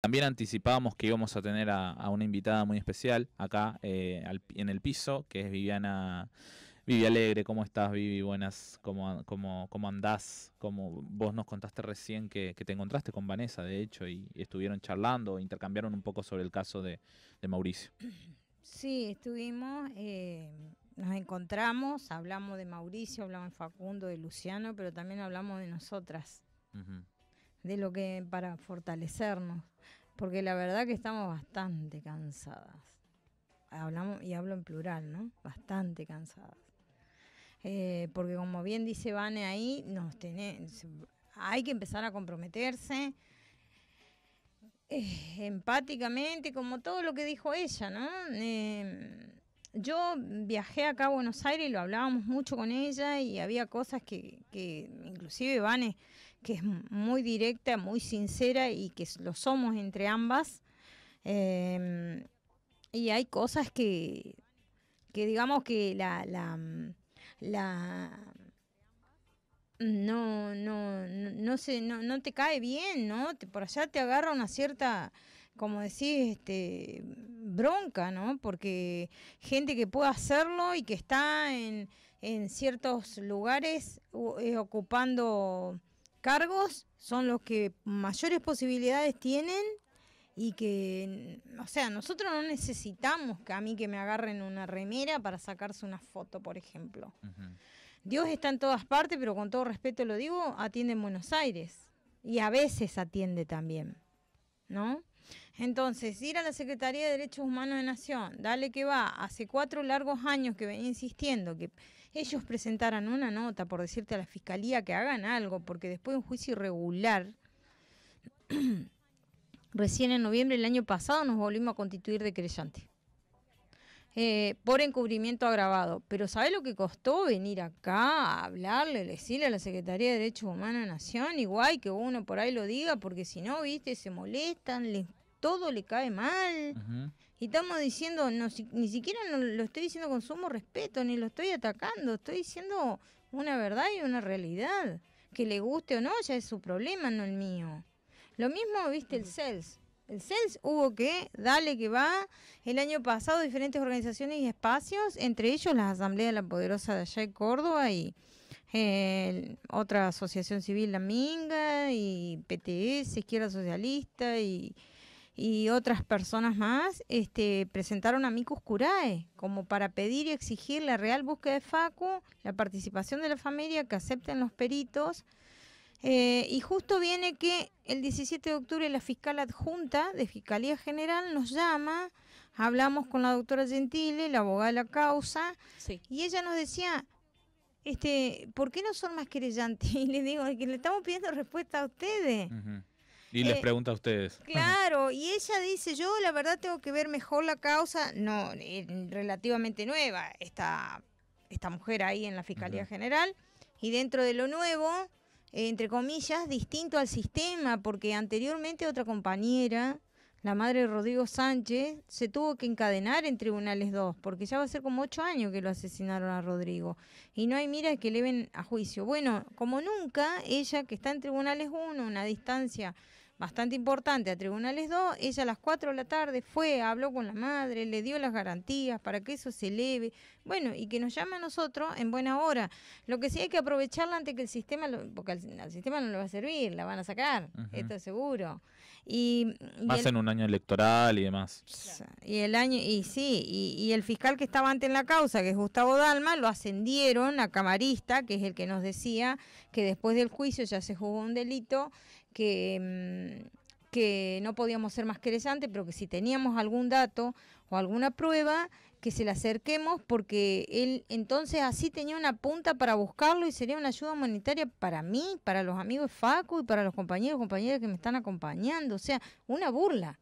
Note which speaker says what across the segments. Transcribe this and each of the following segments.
Speaker 1: También anticipábamos que íbamos a tener a, una invitada muy especial acá eh, en el piso, que es Viviana Vivi Alegre. ¿Cómo estás, Vivi? Buenas, ¿cómo, cómo, cómo andás? Como vos nos contaste recién que, te encontraste con Vanessa, de hecho, y estuvieron charlando, intercambiaron un poco sobre el caso de, Mauricio.
Speaker 2: Sí, estuvimos, eh, nos encontramos, hablamos de Mauricio, hablamos de Facundo, de Luciano, pero también hablamos de nosotras de lo que para fortalecernos, porque la verdad que estamos bastante cansadas. Hablamos y hablo en plural, ¿no? Bastante cansadas. Eh, porque como bien dice Vane ahí, nos tenés, hay que empezar a comprometerse eh, empáticamente, como todo lo que dijo ella, ¿no? Em, yo viajé acá a Buenos Aires y lo hablábamos mucho con ella y había cosas que, que inclusive Vane que es muy directa, muy sincera y que lo somos entre ambas. Em, y hay cosas que, que digamos que la, la, mm, no, no, no, no, no, te cae bien, ¿no? por allá te agarra una cierta, como decís, este, bronca, ¿no? Porque gente que puede hacerlo y que está en, ciertos lugares eh, ocupando cargos son los que mayores posibilidades tienen y que, o sea, nosotros no necesitamos que a mí que me agarren una remera para sacarse una foto, por ejemplo. Dios está en todas partes, pero con todo respeto lo digo, atiende en Buenos Aires y a veces atiende también, ¿no? Entonces, ir a la Secretaría de Derechos Humanos de Nación, dale que va, hace cuatro largos años que venía insistiendo que ellos presentaran una nota, por decirte a la fiscalía que hagan algo, porque después de un juicio irregular, recién en noviembre del año pasado nos volvimos a constituir de creyente. Eh, por encubrimiento agravado. Pero ¿sabe lo que costó venir acá a hablarle, decirle a la Secretaría de Derechos Humanos de Nación? Igual que uno por ahí lo diga, porque si no, viste, se molestan, todo le cae mal. Y estamos diciendo, no, ni siquiera lo estoy diciendo con sumo respeto, ni lo estoy atacando, estoy diciendo una verdad y una realidad. Que le guste o no, ya es su problema, no el mío. Lo mismo, viste, el CELS. El CELS hubo que, dale que va, el año pasado diferentes organizaciones y espacios, entre ellos la Asamblea de la Poderosa de allá de Córdoba y eh, otra asociación civil, la Minga, y PTS, Izquierda Socialista, y y otras personas más este, presentaron a Micus Curae como para pedir y exigir la real búsqueda de Facu, la participación de la familia, que acepten los peritos. Eh, y justo viene que el 17 de octubre la fiscal adjunta de Fiscalía General nos llama, hablamos con la doctora Gentile, la abogada de la causa, y ella nos decía, este, ¿por qué no son más querellantes? Y le digo, que le estamos pidiendo respuesta a ustedes. Y les eh, pregunta a ustedes. Claro, y ella dice, yo la verdad tengo que ver mejor la causa, no, eh, relativamente nueva, esta, esta mujer ahí en la Fiscalía General, y dentro de lo nuevo, eh, entre comillas, distinto al sistema, porque anteriormente otra compañera, la madre de Rodrigo Sánchez, se tuvo que encadenar en Tribunales 2, porque ya va a ser como ocho años que lo asesinaron a Rodrigo, y no hay mira que le ven a juicio. Bueno, como nunca, ella que está en Tribunales 1, una distancia bastante importante a Tribunales 2, ella a las 4 de la tarde fue, habló con la madre, le dio las garantías para que eso se eleve, bueno, y que nos llame a nosotros en buena hora. Lo que sí hay que aprovecharla antes que el sistema, porque al, sistema no le va a servir, la van a sacar, esto es seguro. Y, en un
Speaker 1: año electoral y demás.
Speaker 2: Y el año, y sí, y, y el fiscal que estaba antes en la causa, que es Gustavo Dalma, lo ascendieron a camarista, que es el que nos decía que después del juicio ya se jugó un delito Mm, que, no podíamos ser más querellantes, pero que si teníamos algún dato o alguna prueba, que se la acerquemos, porque él entonces así tenía una punta para buscarlo y sería una ayuda humanitaria para mí, para los amigos Facu y para los compañeros y compañeras que me están acompañando. O sea, una burla.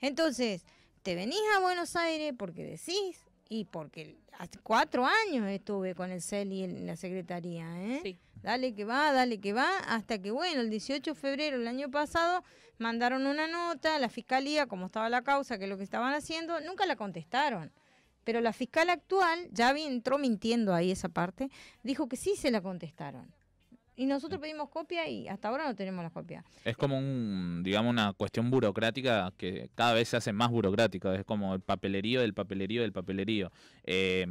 Speaker 2: Entonces, te venís a Buenos Aires porque decís y porque hace cuatro años estuve con el CEL y en la secretaría, ¿eh? Sí dale que va, dale que va, hasta que bueno, el 18 de febrero del año pasado mandaron una nota, la fiscalía, como estaba la causa, que es lo que estaban haciendo, nunca la contestaron. Pero la fiscal actual, ya entró mintiendo ahí esa parte, dijo que sí se la contestaron. Y nosotros pedimos copia y hasta ahora no tenemos la copia.
Speaker 1: Es como un, digamos, una cuestión burocrática que cada vez se hace más burocrática. Es como el papelerío del papelerío del papelerío. Eh,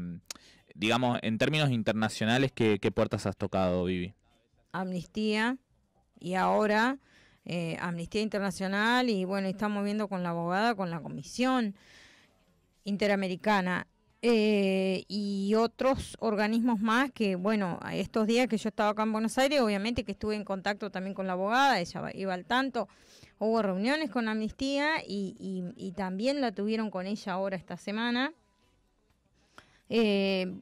Speaker 1: digamos, en términos internacionales, ¿qué, puertas has tocado, Vivi?
Speaker 2: Amnistía y ahora eh, Amnistía Internacional y bueno, estamos viendo con la abogada, con la Comisión Interamericana. Eh, y otros organismos más que, bueno, estos días que yo estaba acá en Buenos Aires, obviamente que estuve en contacto también con la abogada, ella iba al tanto, hubo reuniones con Amnistía y, y también la tuvieron con ella ahora esta semana. Eh,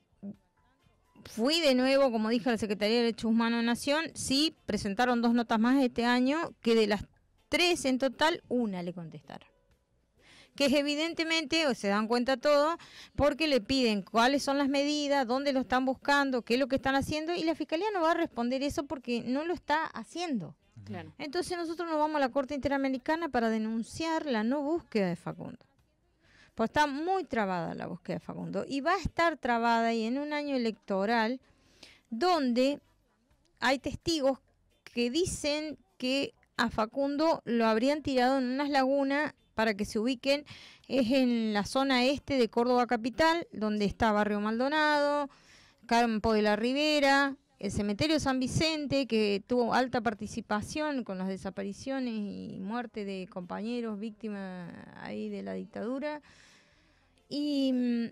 Speaker 2: fui de nuevo, como dije, a la Secretaría de Derechos Humanos de Nación. Sí, presentaron dos notas más este año, que de las tres en total, una le contestaron. Que es evidentemente, o se dan cuenta todo, porque le piden cuáles son las medidas, dónde lo están buscando, qué es lo que están haciendo, y la Fiscalía no va a responder eso porque no lo está haciendo. Entonces nosotros nos vamos a la Corte Interamericana para denunciar la no búsqueda de Facundo. Pues está muy trabada la búsqueda de Facundo y va a estar trabada y en un año electoral donde hay testigos que dicen que a Facundo lo habrían tirado en unas lagunas para que se ubiquen. Es en la zona este de Córdoba Capital, donde está Barrio Maldonado, Campo de la Ribera, el cementerio San Vicente, que tuvo alta participación con las desapariciones y muerte de compañeros víctimas ahí de la dictadura. Y mm,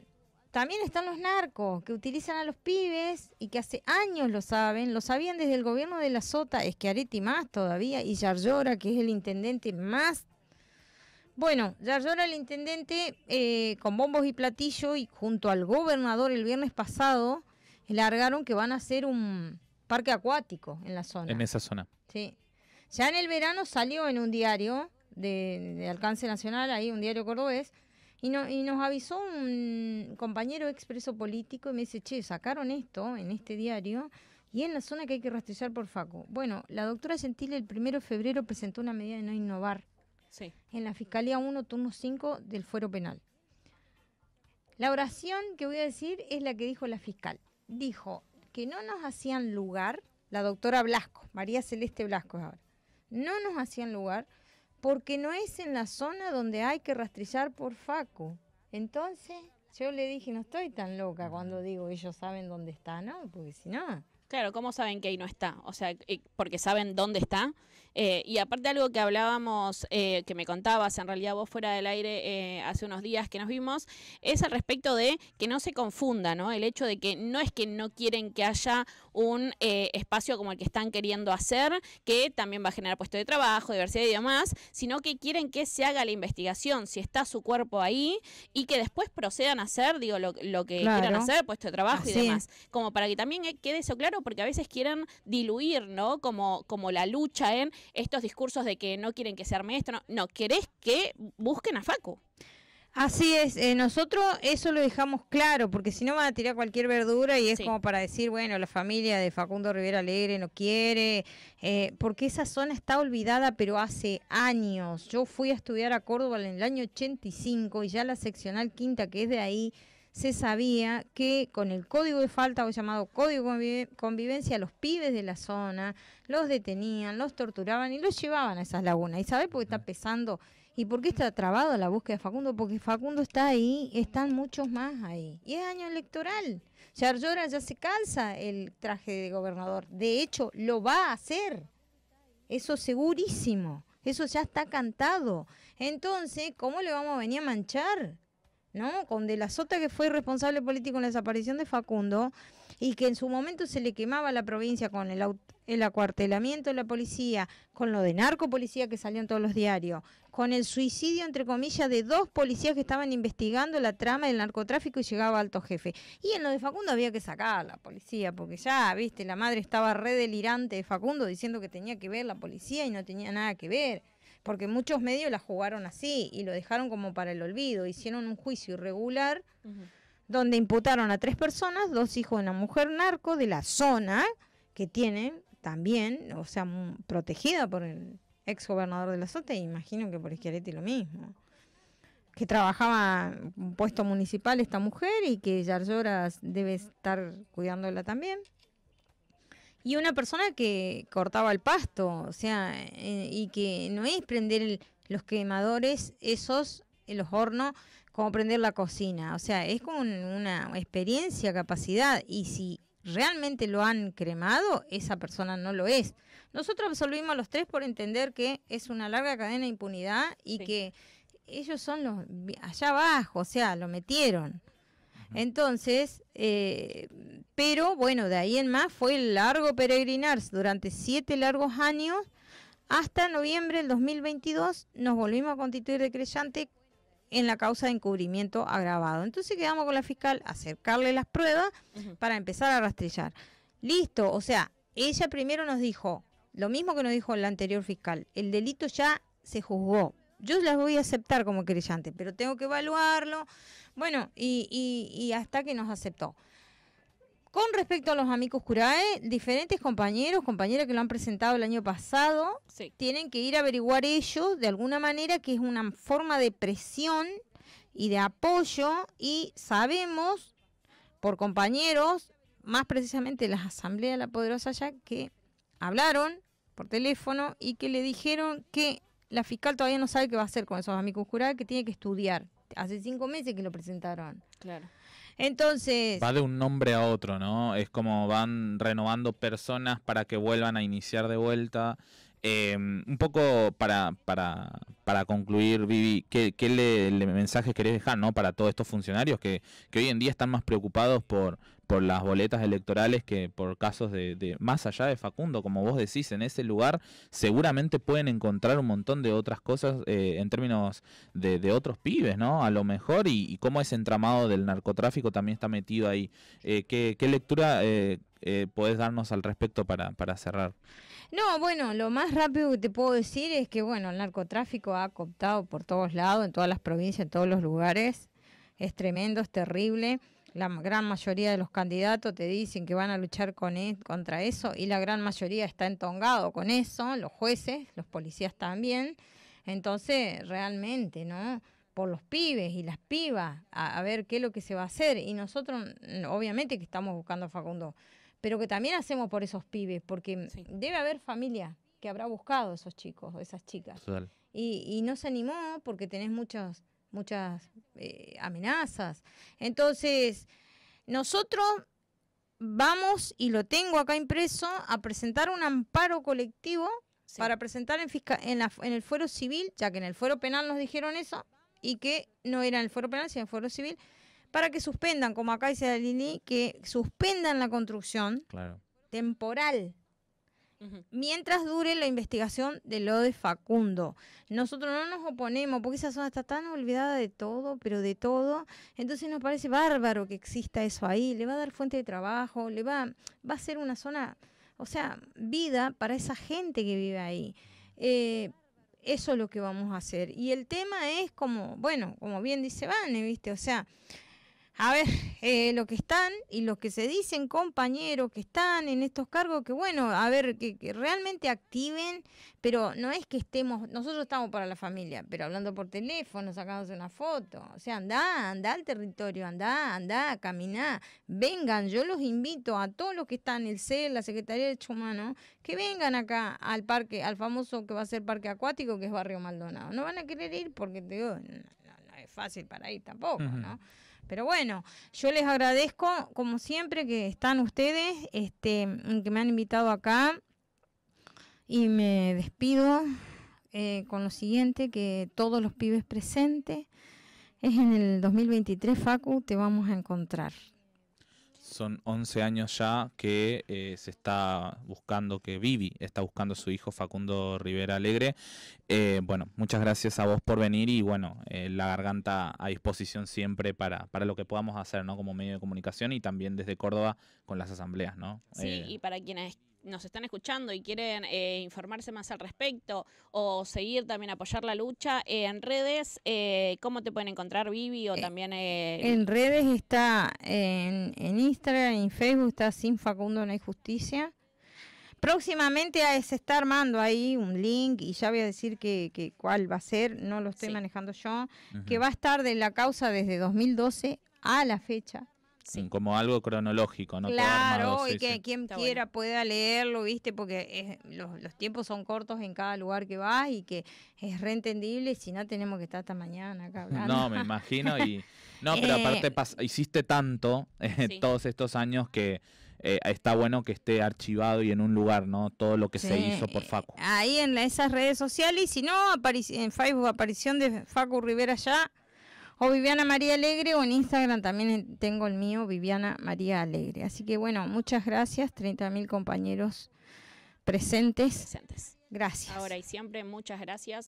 Speaker 2: también están los narcos, que utilizan a los pibes y que hace años lo saben, lo sabían desde el gobierno de la Sota, Eschiaretti más todavía, y Yarlora, que es el intendente más bueno, Yarlora, el intendente, eh, con bombos y platillo y junto al gobernador el viernes pasado, largaron que van a hacer un parque acuático en la zona. En esa zona. Sí. Ya en el verano salió en un diario de, alcance nacional, ahí un diario cordobés, y, nos avisó un compañero expreso político y me dice, che, sacaron esto en este diario y en la zona que hay que rastrear por FACO. Bueno, la doctora Gentile el primero de febrero presentó una medida de no innovar en la Fiscalía 1, turno 5 del fuero penal. La oración que voy a decir es la que dijo la fiscal dijo que no nos hacían lugar, la doctora Blasco, María Celeste Blasco ahora, no nos hacían lugar porque no es en la zona donde hay que rastrillar por Facu. Entonces yo le dije, no estoy tan loca cuando digo ellos saben dónde está, ¿no? Porque si no...
Speaker 3: Claro, ¿cómo saben que ahí no está? O sea, eh, porque saben dónde está eh, y aparte algo que hablábamos, eh, que me contabas en realidad vos fuera del aire eh, hace unos días que nos vimos, es al respecto de que no se confunda, ¿no? El hecho de que no es que no quieren que haya un espacio como el que están queriendo hacer, que también va a generar puesto de trabajo, diversidad y demás, sino que quieren que se haga la investigación, si está su cuerpo ahí, y que después procedan a hacer, digo, lo, que quieran hacer, puesto de trabajo y demás. Como para que también quede eso claro, porque a veces quieren diluir, ¿no? Como, como la lucha en estos discursos de que no quieren que sea maestro, no, querés que busquen a Facu.
Speaker 2: Así es, eh, nosotros eso lo dejamos claro, porque si no van a tirar cualquier verdura y es como para decir, bueno, la familia de Facundo Rivera Alegre no quiere, eh, porque esa zona está olvidada, pero hace años. Yo fui a estudiar a Córdoba en el año 85 y ya la seccional quinta, que es de ahí, se sabía que con el código de falta o llamado código de convivencia, los pibes de la zona los detenían, los torturaban y los llevaban a esas lagunas. ¿Y sabe por qué está ah. pesando? ¿Y por qué está trabado la búsqueda de Facundo? Porque Facundo está ahí, están muchos más ahí. Y es año electoral. Yarlora ya se calza el traje de gobernador. De hecho, lo va a hacer. Eso segurísimo. Eso ya está cantado. Entonces, ¿cómo le vamos a venir a manchar? Con De la Sota, que fue responsable político en la desaparición de Facundo y que en su momento se le quemaba la provincia con el, el acuartelamiento de la policía, con lo de narcopolicía que salió en todos los diarios, con el suicidio, entre comillas, de dos policías que estaban investigando la trama del narcotráfico y llegaba alto jefe. Y en lo de Facundo había que sacar a la policía, porque ya, viste, la madre estaba re delirante de Facundo diciendo que tenía que ver la policía y no tenía nada que ver porque muchos medios la jugaron así y lo dejaron como para el olvido, hicieron un juicio irregular donde imputaron a tres personas, dos hijos de una mujer narco de la zona que tienen también, o sea, protegida por el ex gobernador de la SOTE, imagino que por Schiaretti lo mismo que trabajaba un puesto municipal esta mujer y que Yarlora debe estar cuidándola también y una persona que cortaba el pasto, o sea, eh, y que no es prender los quemadores, esos, eh, los hornos, como prender la cocina, o sea, es con una experiencia, capacidad, y si realmente lo han cremado, esa persona no lo es. Nosotros absolvimos a los tres por entender que es una larga cadena de impunidad y que ellos son los allá abajo, o sea, lo metieron. Entonces, eh, pero bueno, de ahí en más fue el largo peregrinar durante siete largos años. Hasta noviembre del 2022 nos volvimos a constituir de creyente en la causa de encubrimiento agravado. Entonces quedamos con la fiscal, acercarle las pruebas para empezar a rastrillar. Listo, o sea, ella primero nos dijo, lo mismo que nos dijo la anterior fiscal, el delito ya se juzgó. Yo las voy a aceptar como creyente, pero tengo que evaluarlo. Bueno, y, y hasta que nos aceptó. Con respecto a los amigos curae, diferentes compañeros, compañeras que lo han presentado el año pasado, tienen que ir a averiguar ellos de alguna manera que es una forma de presión y de apoyo y sabemos por compañeros, más precisamente las asambleas de la poderosa ya que hablaron por teléfono y que le dijeron que la fiscal todavía no sabe qué va a hacer con esos amigos curae, que tiene que estudiar. Hace cinco meses que lo presentaron. Claro. Entonces...
Speaker 1: Va de un nombre a otro, ¿no? Es como van renovando personas para que vuelvan a iniciar de vuelta. Eh, un poco para, para, concluir, Vivi, ¿qué, qué le, querés dejar ¿no? para todos estos funcionarios que, hoy en día están más preocupados por, por las boletas electorales que por casos de, más allá de Facundo? Como vos decís, en ese lugar seguramente pueden encontrar un montón de otras cosas eh, en términos de, otros pibes, ¿no? A lo mejor, y, cómo ese entramado del narcotráfico también está metido ahí. Eh, ¿qué, ¿qué, lectura eh, podés darnos al respecto para, cerrar?
Speaker 2: No, bueno, lo más rápido que te puedo decir es que, bueno, el narcotráfico ha cooptado por todos lados, en todas las provincias, en todos los lugares. Es tremendo, es terrible. La gran mayoría de los candidatos te dicen que van a luchar con e-, contra eso y la gran mayoría está entongado con eso, los jueces, los policías también. Entonces, realmente, ¿no? por los pibes y las pibas, a, ver qué es lo que se va a hacer. Y nosotros, mm, obviamente que estamos buscando, a Facundo, pero que también hacemos por esos pibes, porque debe haber familia que habrá buscado esos chicos o esas chicas. Y, y no se animó porque tenés muchas, muchas eh, amenazas. Entonces, nosotros vamos, y lo tengo acá impreso, a presentar un amparo colectivo para presentar en, en, en, el fuero civil, ya que en el fuero penal nos dijeron eso, y que no era en el fuero penal, sino en el fuero civil, para que suspendan, como acá dice Dalini, que suspendan la construcción temporal mientras dure la investigación de lo de Facundo. Nosotros no nos oponemos porque esa zona está tan olvidada de todo, pero de todo. Entonces nos parece bárbaro que exista eso ahí. Le va a dar fuente de trabajo, le va, va a ser una zona, o sea, vida para esa gente que vive ahí. Eh, eso es lo que vamos a hacer. Y el tema es como, bueno, como bien dice Vane, ¿viste? O sea, a ver, eh, los que están y los que se dicen compañeros que están en estos cargos, que bueno, a ver, que, realmente activen, pero no es que estemos, nosotros estamos para la familia, pero hablando por teléfono, sacándose una foto, o sea, anda, anda al territorio, anda, anda, caminá, vengan, yo los invito a todos los que están, el CEL, la Secretaría de Derecho Humano, que vengan acá al parque, al famoso que va a ser parque acuático, que es Barrio Maldonado. No van a querer ir porque te digo, no, es fácil para ir tampoco, ¿no? Pero bueno, yo les agradezco, como siempre, que están ustedes, este, que me han invitado acá. Y me despido eh, con lo siguiente, que todos los pibes presentes, es en el 2023, Facu, te vamos a encontrar
Speaker 1: son 11 años ya que eh, se está buscando, que Vivi está buscando a su hijo Facundo Rivera Alegre. Eh, bueno, muchas gracias a vos por venir y bueno, eh, la garganta a disposición siempre para, para lo que podamos hacer, ¿no? Como medio de comunicación y también desde Córdoba con las asambleas, ¿no? Sí, y
Speaker 3: para quienes nos están escuchando y quieren eh, informarse más al respecto o seguir también apoyar la lucha eh, en redes, eh, ¿cómo te pueden encontrar, Vivi? O también. en redes
Speaker 2: está en, Instagram, en Facebook está Sin Facundo No hay Justicia. Próximamente se está armando ahí un link y ya voy a decir que, cuál va a ser, no lo estoy manejando yo, que va a estar de la causa desde 2012 a la fecha
Speaker 1: como algo cronológico, ¿no? Claro, y que
Speaker 2: quien quiera pueda leerlo, ¿viste? Porque los, tiempos son cortos en cada lugar que vas y que es reentendible, si no tenemos que estar hasta mañana acá hablando. No, me imagino y... No, pero aparte
Speaker 1: eh, hiciste tanto eh, todos estos años que... Eh, está bueno que esté archivado y en un lugar, ¿no? Todo lo que se hizo por Facu.
Speaker 2: Ahí en esas redes sociales, y si no, en Facebook, aparición de Facu Rivera ya, o Viviana María Alegre, o en Instagram también eh, tengo el mío, Viviana María Alegre. Así que bueno, muchas gracias, 30.000 compañeros presentes. presentes.
Speaker 3: Gracias. Ahora y siempre, muchas gracias.